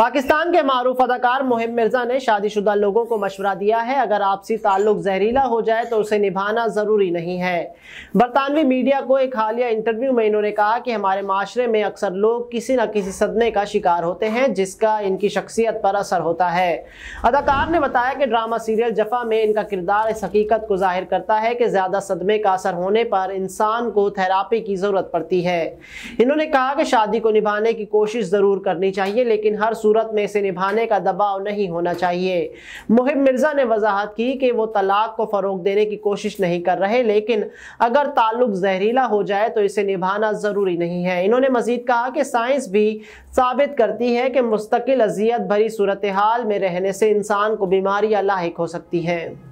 पाकिस्तान के मारूफ अदाकार मुहिम मिर्जा ने शादीशुदा लोगों को मशवरा दिया है अगर आपसी ताल्लुक जहरीला हो जाए तो उसे निभाना ज़रूरी नहीं है बरतानवी मीडिया को एक हालिया इंटरव्यू में इन्होंने कहा कि हमारे माशरे में अक्सर लोग किसी न किसी सदमे का शिकार होते हैं जिसका इनकी शख्सियत पर असर होता है अदाकार ने बताया कि ड्रामा सीरियल जफा में इनका किरदार इस हकीकत को जाहिर करता है कि ज़्यादा सदमे का असर होने पर इंसान को थेरापी की ज़रूरत पड़ती है इन्होंने कहा कि शादी को निभाने की कोशिश ज़रूर करनी चाहिए लेकिन हर सूरत में इसे निभाने का दबाव नहीं होना चाहिए मुहिब मिर्ज़ा ने वजाहत की कि वो तलाक को फ़रोग देने की कोशिश नहीं कर रहे लेकिन अगर ताल्लुक जहरीला हो जाए तो इसे निभाना ज़रूरी नहीं है इन्होंने मजीद कहा कि साइंस भी साबित करती है कि मुस्तकिल अजियत भरी सूरत हाल में रहने से इंसान को बीमारियाँ लाक हो सकती हैं